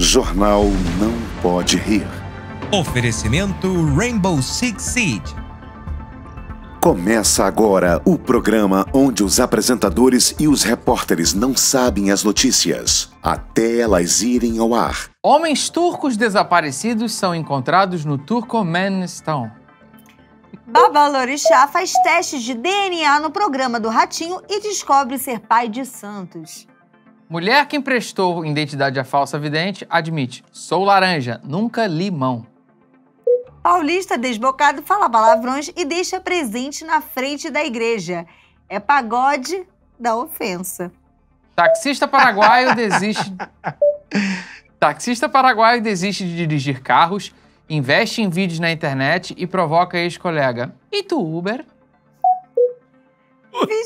Jornal Não Pode Rir. Oferecimento Rainbow Six Siege. Começa agora o programa onde os apresentadores e os repórteres não sabem as notícias, até elas irem ao ar. Homens turcos desaparecidos são encontrados no Turcomenistão. Babalorixá faz testes de DNA no programa do Ratinho e descobre ser pai de Santos. Mulher que emprestou identidade a falsa vidente admite: sou laranja, nunca limão. Paulista desbocado fala palavrões e deixa presente na frente da igreja. É pagode da ofensa. Taxista paraguaio desiste. Taxista paraguaio desiste de dirigir carros, investe em vídeos na internet e provoca ex-colega. E tu, Uber?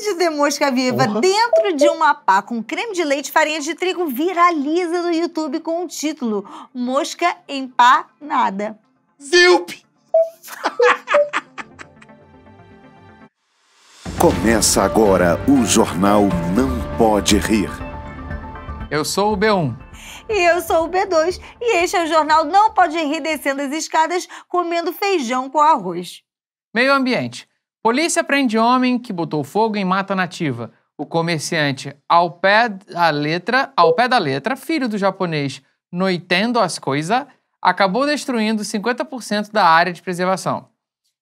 grande de mosca viva Porra. dentro de uma pá com creme de leite e farinha de trigo viraliza no YouTube com o título Mosca em pá nada. Zilp! Começa agora o Jornal Não Pode Rir. Eu sou o B1. E eu sou o B2. E este é o Jornal Não Pode Rir descendo as escadas comendo feijão com arroz. Meio ambiente. Polícia prende homem que botou fogo em mata nativa. O comerciante, ao pé da letra, ao pé da letra, filho do japonês Noitendo as coisas, acabou destruindo 50% da área de preservação.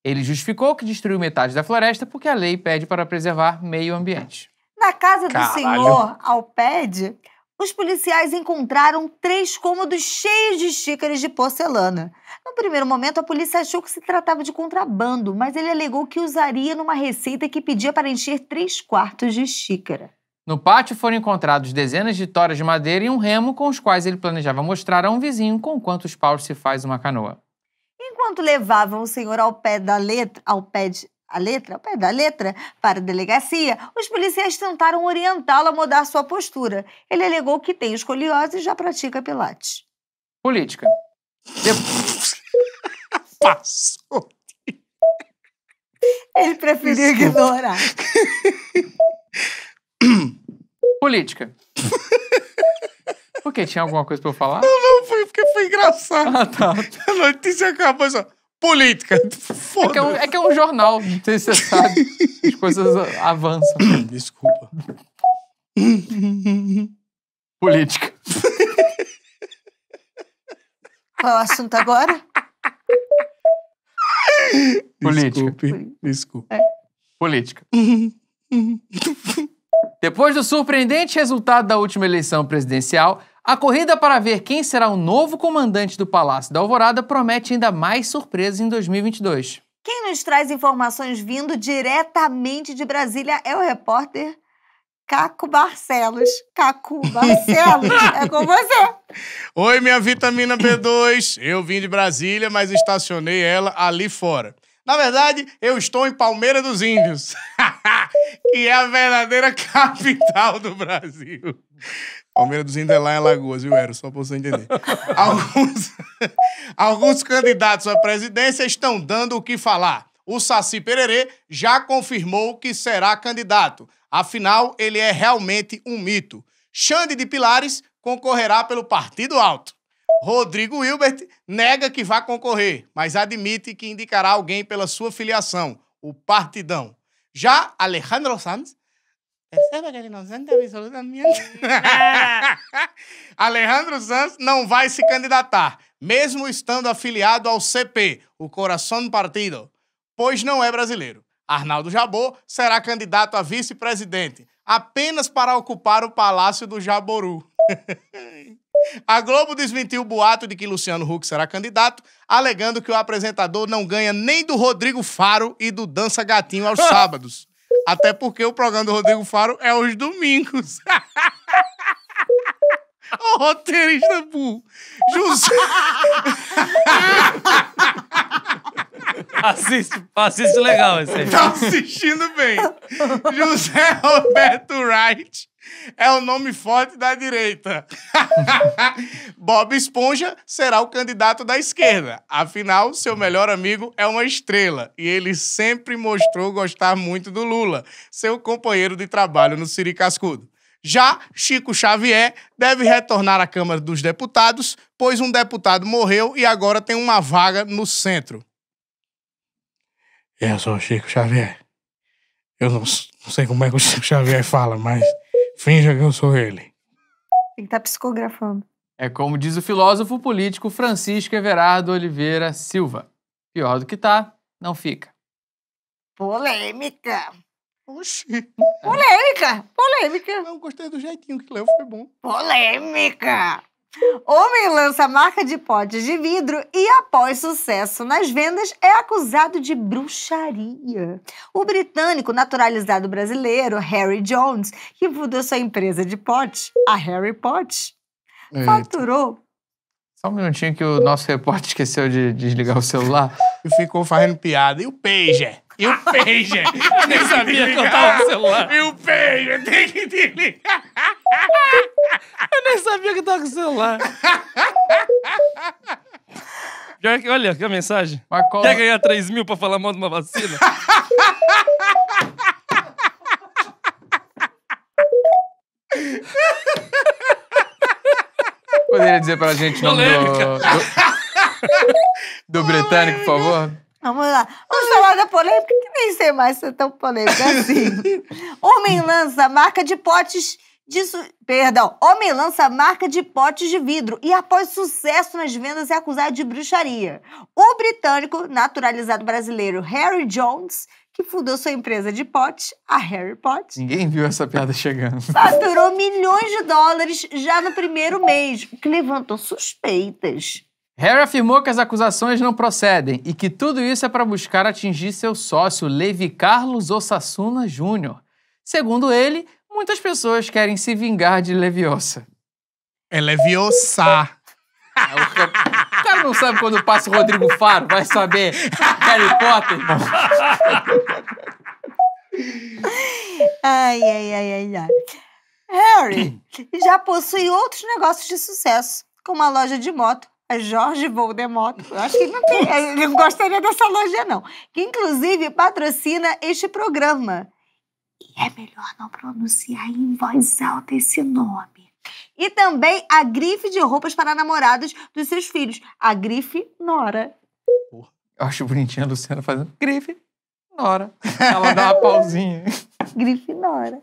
Ele justificou que destruiu metade da floresta porque a lei pede para preservar meio ambiente. Na casa do Caralho. senhor Alped, os policiais encontraram três cômodos cheios de xícaras de porcelana. No primeiro momento, a polícia achou que se tratava de contrabando, mas ele alegou que usaria numa receita que pedia para encher três quartos de xícara. No pátio foram encontrados dezenas de toras de madeira e um remo com os quais ele planejava mostrar a um vizinho com quantos paus se faz uma canoa. Enquanto levavam o senhor ao pé da letra, ao pé de, a letra, ao pé da letra, para a delegacia, os policiais tentaram orientá-lo a mudar sua postura. Ele alegou que tem escoliose e já pratica pilates. Política. Passou. Ele preferiu Desculpa. ignorar. Política. Por quê? Tinha alguma coisa pra eu falar? Não, não, foi porque foi engraçado. Ah, tá. A notícia acabou só. Política. Foda. É que é um, é que é um jornal, não sei se você sabe. As coisas avançam. Desculpa. Política. Qual o assunto agora? Política. Desculpe, desculpa. É. Política. Depois do surpreendente resultado da última eleição presidencial, a corrida para ver quem será o novo comandante do Palácio da Alvorada promete ainda mais surpresas em 2022. Quem nos traz informações vindo diretamente de Brasília é o repórter Caco Barcelos. Caco Barcelos, é com você. Oi, minha vitamina B2. Eu vim de Brasília, mas estacionei ela ali fora. Na verdade, eu estou em Palmeira dos Índios, que é a verdadeira capital do Brasil. Palmeira dos Índios é lá em Alagoas, viu, era Só pra você entender. Alguns, alguns candidatos à presidência estão dando o que falar. O Saci Pererê já confirmou que será candidato. Afinal, ele é realmente um mito. Xande de Pilares concorrerá pelo Partido Alto. Rodrigo Hilbert nega que vá concorrer, mas admite que indicará alguém pela sua filiação, o Partidão. Já Alejandro Sanz. Perceba que ele não sente absolutamente. Alejandro Sanz não vai se candidatar, mesmo estando afiliado ao CP, o Coração Partido, pois não é brasileiro. Arnaldo Jabor será candidato a vice-presidente, apenas para ocupar o Palácio do Jaboru. A Globo desmentiu o boato de que Luciano Huck será candidato, alegando que o apresentador não ganha nem do Rodrigo Faro e do Dança Gatinho aos sábados. Até porque o programa do Rodrigo Faro é aos domingos. Ô, roteirista burro. José... Assiste, assiste legal esse aí. Tá assistindo bem. José Roberto Wright é o nome forte da direita. Bob Esponja será o candidato da esquerda. Afinal, seu melhor amigo é uma estrela e ele sempre mostrou gostar muito do Lula, seu companheiro de trabalho no Siri Cascudo. Já Chico Xavier deve retornar à Câmara dos Deputados, pois um deputado morreu e agora tem uma vaga no centro. Eu sou o Chico Xavier. Eu não, não sei como é que o Chico Xavier fala, mas Finja que eu sou ele. Ele tá psicografando. É como diz o filósofo político Francisco Everardo Oliveira Silva. Pior do que tá, não fica. Polêmica. Oxi. Polêmica, polêmica. Eu gostei do jeitinho que leu, foi bom. Polêmica. Homem lança marca de potes de vidro e, após sucesso nas vendas, é acusado de bruxaria. O britânico naturalizado brasileiro Harry Jones, que fundou sua empresa de potes, a Harry Pot, faturou. Só um minutinho que o nosso repórter esqueceu de desligar o celular. E ficou fazendo piada. E o Pager? E o pager. Eu nem sabia que eu tava o celular. E o pager. Tem que desligar. Eu nem sabia que eu tava com o celular. Pior que, olha, que a mensagem. Marcola, Quer ganhar 3 mil pra falar mal de uma vacina? Poderia dizer pra gente o nome do, do, do britânico, por favor? Vamos lá. Vamos falar da polêmica, que nem sei mais se é tão polêmica assim. Homem lança marca de potes de. Su... Perdão. Homem lança marca de potes de vidro e, após sucesso nas vendas, é acusado de bruxaria. O britânico, naturalizado brasileiro Harry Jones, que fundou sua empresa de potes, a Harry Pot. Ninguém viu essa piada chegando. Faturou milhões de dólares já no primeiro mês, o que levantou suspeitas Harry afirmou que as acusações não procedem e que tudo isso é para buscar atingir seu sócio, Levi Carlos Osasuna Jr. Segundo ele, muitas pessoas querem se vingar de Leviosa. É Leviosa. É, o, cara, não sabe quando passa o Rodrigo Faro, vai saber Harry Potter, irmão. Ai, ai, ai, ai, ai. Harry já possui outros negócios de sucesso, como a loja de moto é Jorge Voldemort. Eu acho que não tem, ele não gostaria dessa loja, não. Que, inclusive, patrocina este programa. E é melhor não pronunciar em voz alta esse nome. E também a grife de roupas para namorados dos seus filhos. A grife Nora. Eu acho bonitinha a Luciana fazendo grife Nora. Ela dá uma pausinha. grife Nora.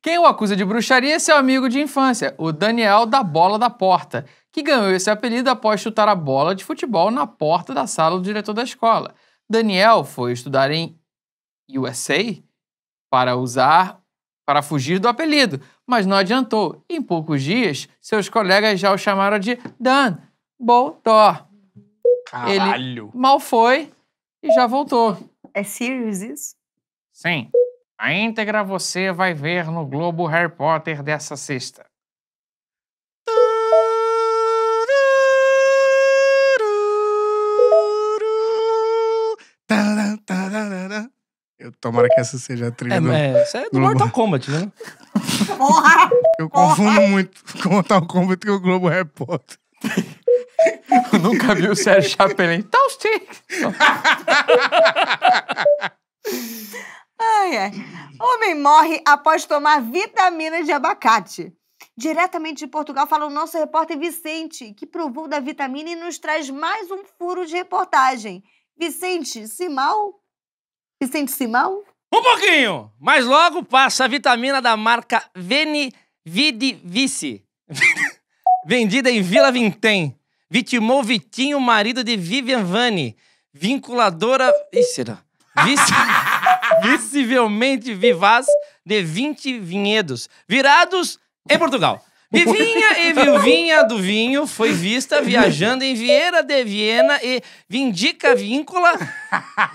Quem o acusa de bruxaria é seu amigo de infância, o Daniel da Bola da Porta, que ganhou esse apelido após chutar a bola de futebol na porta da sala do diretor da escola. Daniel foi estudar em USA para usar para fugir do apelido, mas não adiantou. Em poucos dias, seus colegas já o chamaram de Dan Boltor. Caralho. Ele mal foi e já voltou. É serious isso? Sim. A íntegra você vai ver no Globo Harry Potter dessa sexta. Tomara que essa seja a trilha. É, do... é, isso é do Mortal Kombat, né? eu confundo muito com o Mortal Kombat e o Globo Repórter. Eu nunca vi o Sérgio Chapelin. Toasty! Então ai, ai. Homem morre após tomar vitamina de abacate. Diretamente de Portugal fala o nosso repórter Vicente, que provou da vitamina e nos traz mais um furo de reportagem. Vicente, se mal, sente-se mal Um pouquinho! Mas logo passa a vitamina da marca Veni Vidi Vici. Vendida em Vila Vintem. Vitimou Vitinho, marido de Vivian Vani. Vinculadora. Ixi, Vice... Visivelmente vivaz de 20 vinhedos. Virados em Portugal. Vivinha e Vivinha do Vinho foi vista viajando em Vieira de Viena e vindica Víncula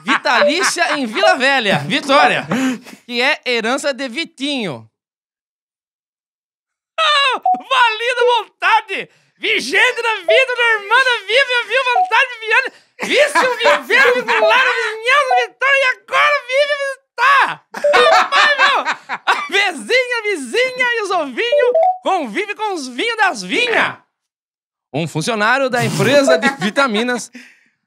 vitalícia em Vila Velha, Vitória, que é herança de Vitinho. Ah, valida vontade! Vigente na vida, da vive, viu vontade, Viana! Vício, viver, vincular, vinheta, vitória, e agora vive, tá! A vizinha, vizinha e os ovinhos convive com os vinhos das vinhas! Um funcionário da empresa de vitaminas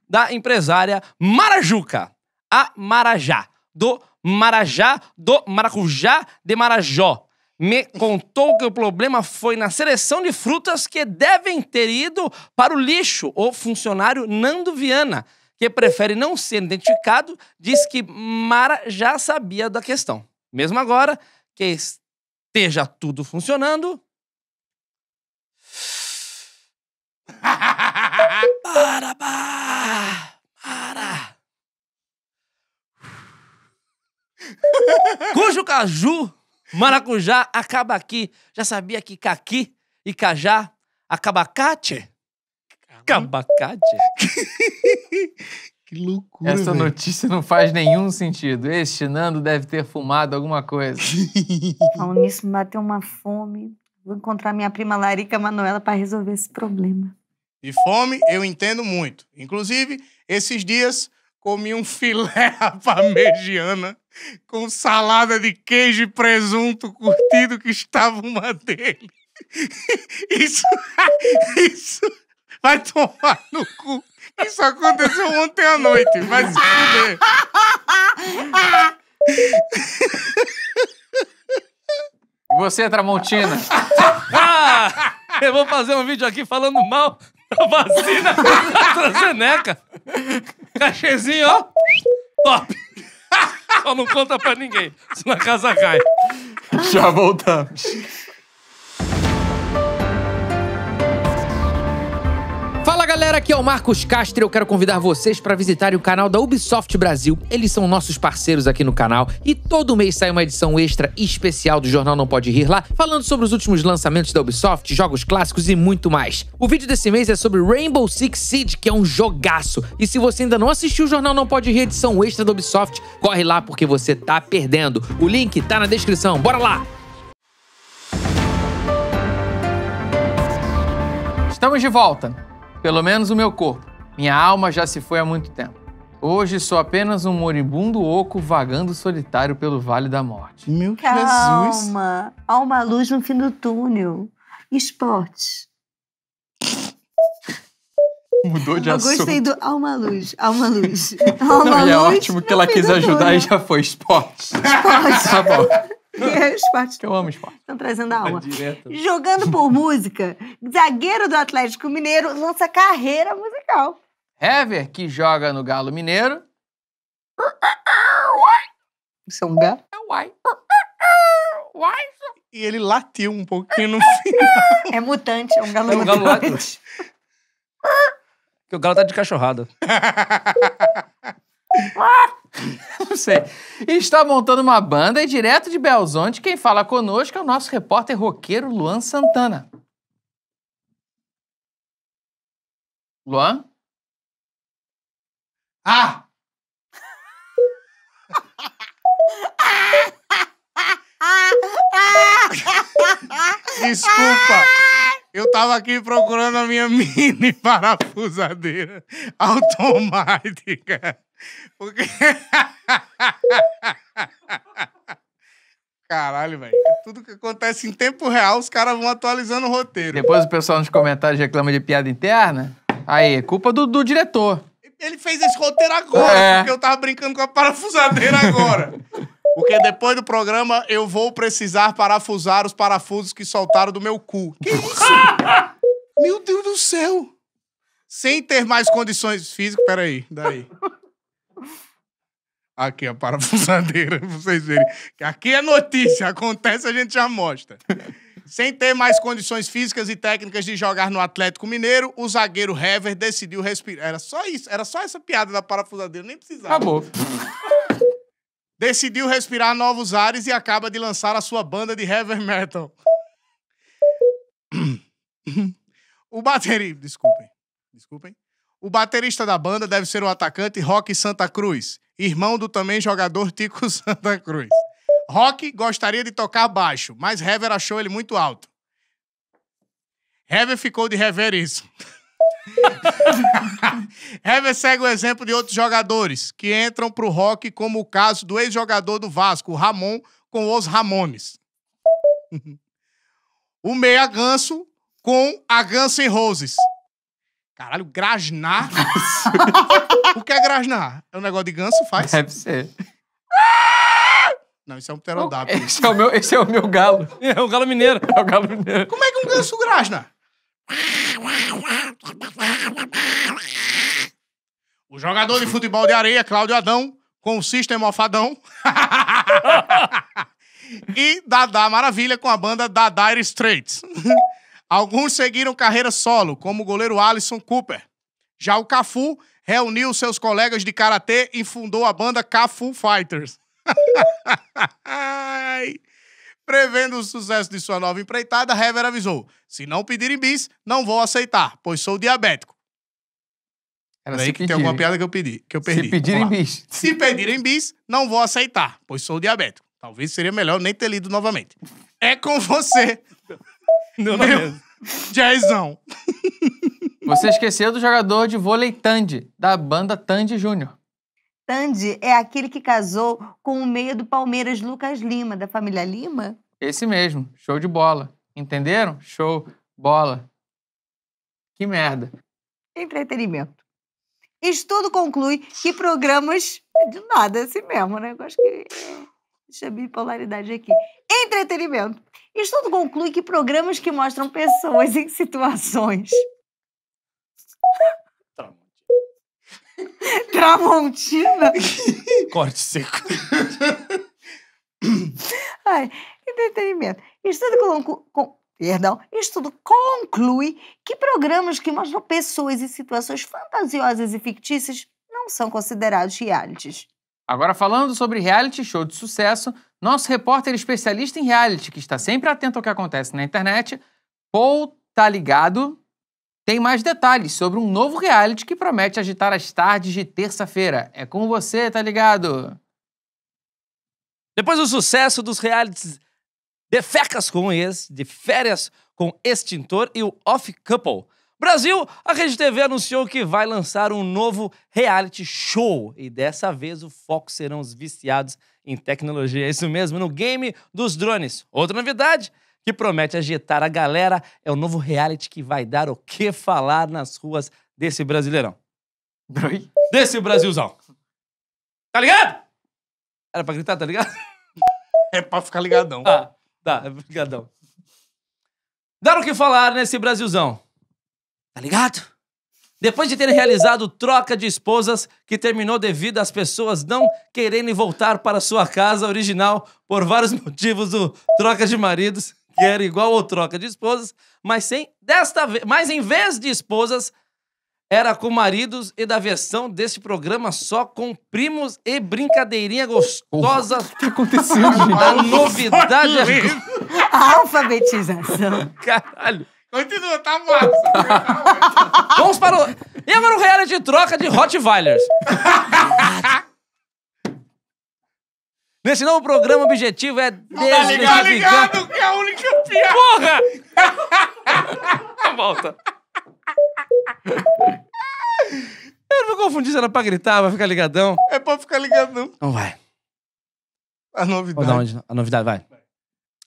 da empresária Marajuca, a Marajá, do Marajá, do Maracujá de Marajó, me contou que o problema foi na seleção de frutas que devem ter ido para o lixo, o funcionário Nando Viana que prefere não ser identificado, diz que Mara já sabia da questão. Mesmo agora que esteja tudo funcionando. Para, para! Cujo caju, maracujá, acaba aqui. Já sabia que caqui e cajá acabacate Abacate? que loucura. Essa véio. notícia não faz nenhum sentido. Este Nando deve ter fumado alguma coisa. Falando nisso, me bateu uma fome. Vou encontrar minha prima Larica Manuela para resolver esse problema. De fome eu entendo muito. Inclusive, esses dias comi um filé à parmegiana com salada de queijo e presunto curtido que estava uma dele. Isso, isso Vai tomar no cu. Isso aconteceu ontem à noite. Vai se fuder. E você, Tramontina? ah, eu vou fazer um vídeo aqui falando mal da vacina da AstraZeneca. Cachezinho, ó. Top. Só não conta pra ninguém, senão a casa cai. Já voltamos. galera, aqui é o Marcos Castro e eu quero convidar vocês para visitarem o canal da Ubisoft Brasil. Eles são nossos parceiros aqui no canal e todo mês sai uma edição extra especial do Jornal Não Pode Rir lá, falando sobre os últimos lançamentos da Ubisoft, jogos clássicos e muito mais. O vídeo desse mês é sobre Rainbow Six Siege, que é um jogaço. E se você ainda não assistiu o Jornal Não Pode Rir edição extra da Ubisoft, corre lá porque você tá perdendo. O link tá na descrição. Bora lá! Estamos de volta. Pelo menos o meu corpo. Minha alma já se foi há muito tempo. Hoje sou apenas um moribundo oco vagando solitário pelo Vale da Morte. Meu Calma. Jesus! Calma! Há uma luz no fim do túnel. Esporte. Mudou de eu assunto. Gostei do Há uma luz, há uma luz. Há uma Não, luz. E é ótimo que ela quis ajudar túnel. e já foi esporte. Esporte. tá bom é esporte. Eu amo esporte. Estão trazendo a tá aula. Jogando por música, zagueiro do Atlético Mineiro lança carreira musical. Hever, que joga no Galo Mineiro. Isso é um galo? É uai. Uai. E ele latiu um pouquinho no final. É mutante, é um galo, é um galo mutante. Porque o galo tá de cachorrada. não sei. Está montando uma banda e direto de Belzonte, quem fala conosco é o nosso repórter roqueiro Luan Santana. Luan? Ah! Desculpa! Eu tava aqui procurando a minha mini parafusadeira automática. Porque... Caralho, velho. É tudo que acontece em tempo real, os caras vão atualizando o roteiro. Depois o pessoal nos comentários reclama de piada interna. Aí, é culpa do, do diretor. Ele fez esse roteiro agora, é. porque eu tava brincando com a parafusadeira agora. Porque depois do programa eu vou precisar parafusar os parafusos que soltaram do meu cu. Que isso? meu Deus do céu! Sem ter mais condições físicas. Peraí, daí. Aqui a parafusadeira, pra vocês verem. Aqui é notícia, acontece, a gente já mostra. Sem ter mais condições físicas e técnicas de jogar no Atlético Mineiro, o zagueiro Hever decidiu respirar. Era só isso, era só essa piada da parafusadeira, nem precisava. Acabou. Decidiu respirar novos ares e acaba de lançar a sua banda de Hever metal. o bateria, desculpem, desculpem. O baterista da banda deve ser o atacante Rock Santa Cruz, irmão do também jogador Tico Santa Cruz. Rock gostaria de tocar baixo, mas Hever achou ele muito alto. Hever ficou de rever isso. Hever segue o exemplo de outros jogadores que entram pro rock, como o caso do ex-jogador do Vasco, Ramon, com os Ramones. o meia ganso com a Guns N' Roses. Caralho, grasnar? o que é grasnar? É um negócio de ganso, faz? Deve ser. Não, isso é um pterodáptilo. Esse é o meu, esse é o meu galo. É, é o galo mineiro. É o galo mineiro. Como é que um ganso grasna? O jogador de futebol de areia, Cláudio Adão, com o System Mofadão. e Dadá Maravilha com a banda Dadá Straits. Alguns seguiram carreira solo, como o goleiro Alisson Cooper. Já o Cafu reuniu seus colegas de karatê e fundou a banda Cafu Fighters. Prevendo o sucesso de sua nova empreitada, Hever avisou: se não pedirem bis, não vou aceitar, pois sou diabético. Era Peraí, que tem alguma piada que eu pedi, que eu perdi. Se pedirem bis. Se pedirem bis, não vou aceitar, pois sou diabético. Talvez seria melhor nem ter lido novamente. É com você. Deu na mesa. Jazzão. Você esqueceu do jogador de vôlei Tandy, da banda Tandy Júnior. Tandy é aquele que casou com o meio do Palmeiras Lucas Lima, da família Lima? Esse mesmo, show de bola. Entenderam? Show, bola. Que merda. Entretenimento. Estudo conclui que programas é de nada, é assim mesmo, né? Eu acho que Deixa a bipolaridade aqui. Entretenimento. Estudo conclui que programas que mostram pessoas em situações. Tramontina. Corte seco. Ai, entretenimento. Estudo conclu... Com... Perdão. Estudo conclui que programas que mostram pessoas em situações fantasiosas e fictícias não são considerados realities. Agora, falando sobre reality show de sucesso, nosso repórter especialista em reality, que está sempre atento ao que acontece na internet, Paul Tá Ligado, tem mais detalhes sobre um novo reality que promete agitar as tardes de terça-feira. É com você, tá ligado? Depois do sucesso dos realities de fecas com ex, de férias com extintor e o off couple, Brasil, a Rede TV anunciou que vai lançar um novo reality show. E dessa vez o foco serão os viciados em tecnologia. É isso mesmo, no game dos drones. Outra novidade que promete agitar a galera é o novo reality que vai dar o que falar nas ruas desse brasileirão. Oi? Desse Brasilzão. Tá ligado? Era pra gritar, tá ligado? É pra ficar ligadão. Ah, tá, é ligadão. Dar o que falar nesse Brasilzão. Tá ligado? Depois de ter realizado troca de esposas, que terminou devido às pessoas não quererem voltar para sua casa original por vários motivos do troca de maridos, que era igual ao troca de esposas, mas sem desta vez, mas em vez de esposas, era com maridos e da versão desse programa só com primos e brincadeirinha gostosa. O que aconteceu, gente? A novidade é... alfabetização. Caralho. Continua, tá massa. Vamos para o. E agora o reality troca de Rottweilers. Nesse novo programa, o objetivo é desmistificar... Tá ligado, ligado, que é a única piada. Porra! Volta. Eu não confundi se era pra gritar, vai ficar ligadão. É pra ficar ligadão. Então vai. A novidade. dar onde? A novidade, vai.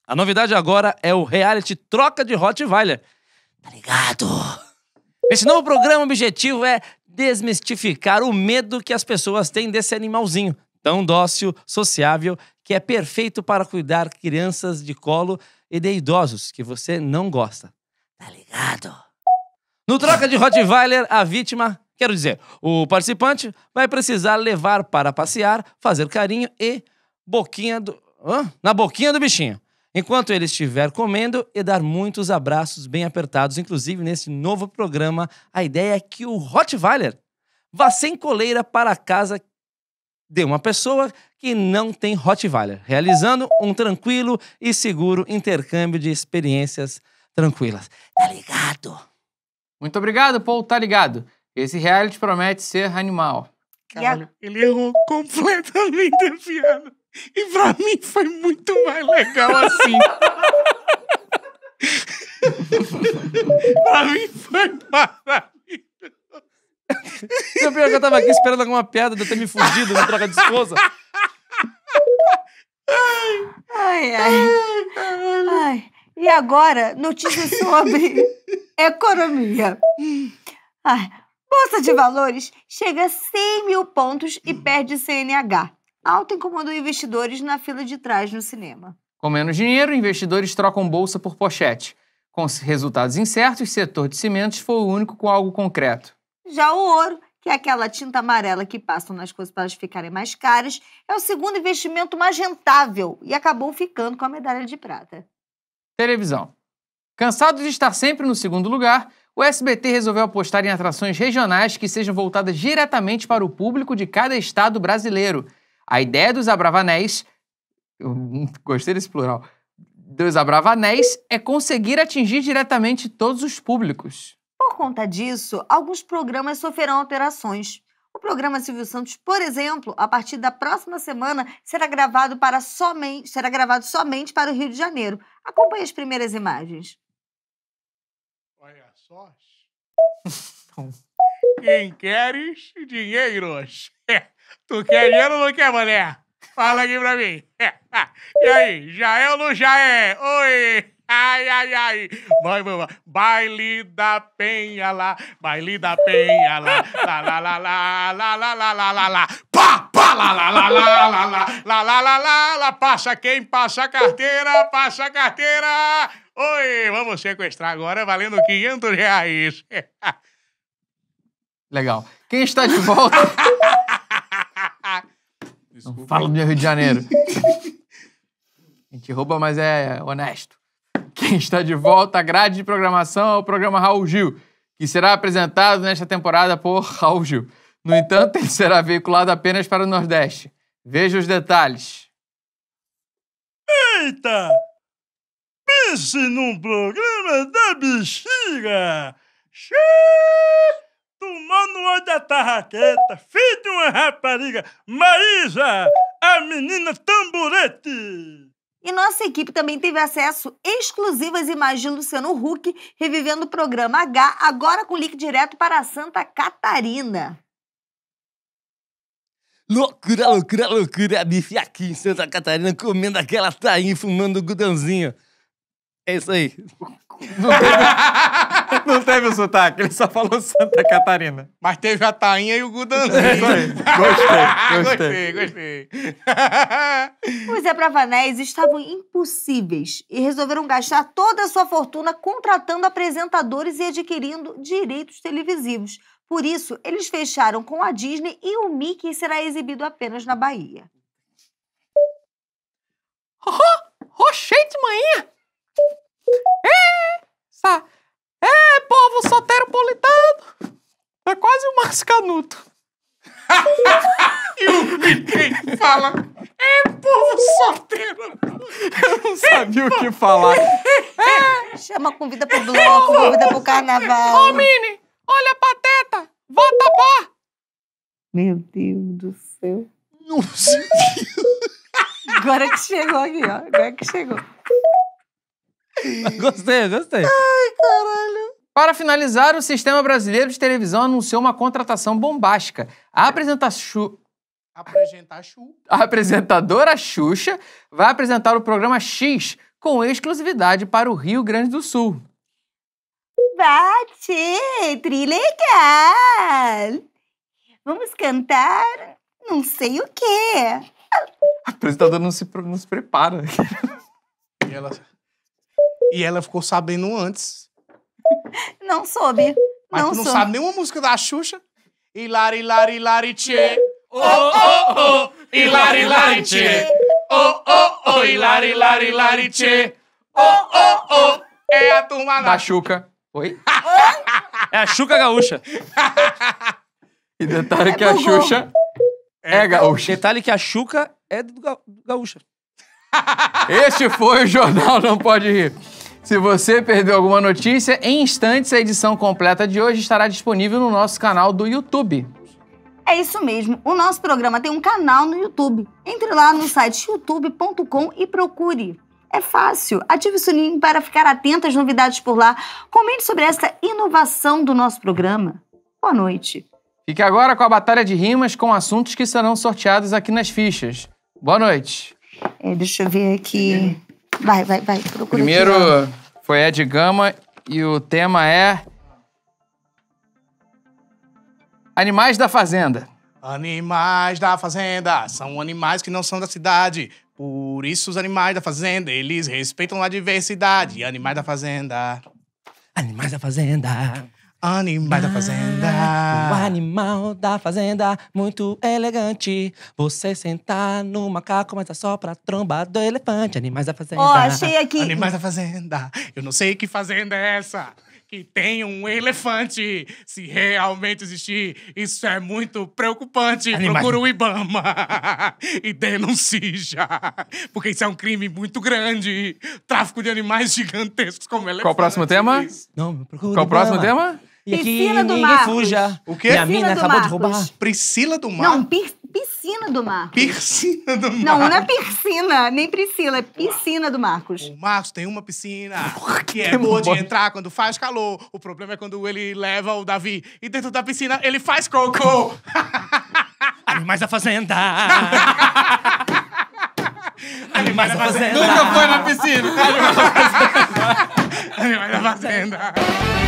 A novidade agora é o reality Troca de Rottweiler, Tá ligado? Esse novo programa objetivo é desmistificar o medo que as pessoas têm desse animalzinho tão dócil, sociável, que é perfeito para cuidar crianças de colo e de idosos que você não gosta. Tá ligado? No troca de Rottweiler, a vítima, quero dizer, o participante vai precisar levar para passear, fazer carinho e boquinha do, hã? na boquinha do bichinho. Enquanto ele estiver comendo e dar muitos abraços bem apertados, inclusive nesse novo programa, a ideia é que o Rottweiler vá sem coleira para a casa de uma pessoa que não tem Rottweiler, realizando um tranquilo e seguro intercâmbio de experiências tranquilas. Tá ligado? Muito obrigado, Paul, tá ligado? Esse reality promete ser animal. Caralho, ele errou completamente a e pra mim foi muito mais legal assim. pra mim foi maravilhoso. Meu pior é que eu tava aqui esperando alguma piada de eu ter me fugido na troca de esposa. Ai, ai. ai, ai. ai. E agora, notícias sobre economia. Ai, Bolsa de Valores chega a 100 mil pontos e perde CNH alta incomodou investidores na fila de trás no cinema. Com menos dinheiro, investidores trocam bolsa por pochete. Com resultados incertos, o setor de cimentos foi o único com algo concreto. Já o ouro, que é aquela tinta amarela que passam nas coisas para elas ficarem mais caras, é o segundo investimento mais rentável e acabou ficando com a medalha de prata. Televisão. Cansado de estar sempre no segundo lugar, o SBT resolveu apostar em atrações regionais que sejam voltadas diretamente para o público de cada estado brasileiro a ideia dos abravanés, gostei desse plural, dos abravanés é conseguir atingir diretamente todos os públicos. Por conta disso, alguns programas sofrerão alterações. O programa Silvio Santos, por exemplo, a partir da próxima semana, será gravado, para somente, será gravado somente para o Rio de Janeiro. Acompanhe as primeiras imagens. Olha só. Quem então. queres, dinheiros. Tu quer dinheiro ou não quer, mané? Fala aqui pra mim. E aí, já é ou não já é? Oi! Ai, ai, ai. Vai, vai, vai. Baile da Penha lá, baile da Penha lá. Lá, lá, lá, lá, lá, lá, lá, lá, lá, lá. Pá, pá, lá, lá, lá, lá, lá, lá, lá, lá, lá, lá, lá. Passa quem? Passa a carteira, passa a carteira. Oi, vamos sequestrar agora, valendo 500 reais. Legal. Quem está de volta... Desculpa. Não fala do meu Rio de Janeiro. a gente rouba, mas é honesto. Quem está de volta à grade de programação é o programa Raul Gil, que será apresentado nesta temporada por Raul Gil. No entanto, ele será veiculado apenas para o Nordeste. Veja os detalhes. Eita! Pense num programa da bexiga! Xiii! tomando o a da tarraqueta, filho de uma rapariga, Maísa, a menina tamburete. E nossa equipe também teve acesso exclusivo às imagens de Luciano Huck revivendo o programa H, agora com link direto para Santa Catarina. Loucura, loucura, loucura, bife aqui em Santa Catarina, comendo aquela tainha e fumando o gudãozinho. É isso aí. Não teve, não teve o sotaque, ele só falou Santa Catarina. Mas teve a Tainha e o Gudanzinho. É gostei, gostei. gostei, gostei. Os Epravanés estavam impossíveis e resolveram gastar toda a sua fortuna contratando apresentadores e adquirindo direitos televisivos. Por isso, eles fecharam com a Disney e o Mickey será exibido apenas na Bahia. Oh, oh, de manhã! É, sa, é povo soteropolitano. É quase um mascanuto. e o Piquet fala, é povo solteiro. Eu não sabia é, o que falar. É. Chama convida pro bloco, convida pro carnaval. Ô, Mini, olha a pateta, volta pá. Meu Deus do céu. Não sei. Agora que chegou aqui, ó. Agora que chegou. Gostei, gostei. Ai, caralho. Para finalizar, o Sistema Brasileiro de Televisão anunciou uma contratação bombástica. A apresenta Chu... Apresentar Chu. A apresentadora Xuxa vai apresentar o programa X com exclusividade para o Rio Grande do Sul. Bate! Trilegal! Vamos cantar não sei o quê. A apresentadora não se, não se prepara. E ela... E ela ficou sabendo antes. Não soube. Mas não tu não soube. sabe nenhuma música da Xuxa? Ilari, lari, lari, tchê. Oh, oh, oh. Ilari, lari, tchê. Oh, oh, oh. Ilari, lari, lari, tchê. Oh, oh, oh. É a turma da... Da Xuca. Oi? é a Xuca Gaúcha. e detalhe é que a é Xuxa... É, é gaúcha. Detalhe que a Xuca é do gaúcha este foi o Jornal Não Pode Rir. Se você perdeu alguma notícia, em instantes a edição completa de hoje estará disponível no nosso canal do YouTube. É isso mesmo, o nosso programa tem um canal no YouTube. Entre lá no site youtube.com e procure. É fácil, ative o sininho para ficar atento às novidades por lá. Comente sobre essa inovação do nosso programa. Boa noite. Fique agora com a Batalha de Rimas com assuntos que serão sorteados aqui nas fichas. Boa noite. É, deixa eu ver aqui. Vai, vai, vai. Procura Primeiro aqui, foi Ed Gama e o tema é. Animais da Fazenda. Animais da fazenda são animais que não são da cidade. Por isso os animais da fazenda, eles respeitam a diversidade. Animais da fazenda. Animais da fazenda. Animais da fazenda. O animal da fazenda, muito elegante. Você sentar no macaco, mas é só pra tromba do elefante. Animais da fazenda. Ó, oh, achei aqui. Animais da fazenda. Eu não sei que fazenda é essa. Que tem um elefante. Se realmente existir, isso é muito preocupante. Animais... Procura o Ibama e denuncia. Porque isso é um crime muito grande. Tráfico de animais gigantescos como elefante. Qual o próximo tema? Não, procura Qual o próximo tema? E piscina que do ninguém Marcos. fuja. O quê? Minha mina acabou Marcos. de roubar. Priscila do Mar? Não, piscina do Marcos. Piscina do Marcos. Não, não é piscina, nem Priscila, é piscina do Marcos. O Marcos tem uma piscina que é boa de entrar quando faz calor. O problema é quando ele leva o Davi e dentro da piscina ele faz cocô. Animais da fazenda. Animais da fazenda. Nunca foi na piscina. Animais da fazenda.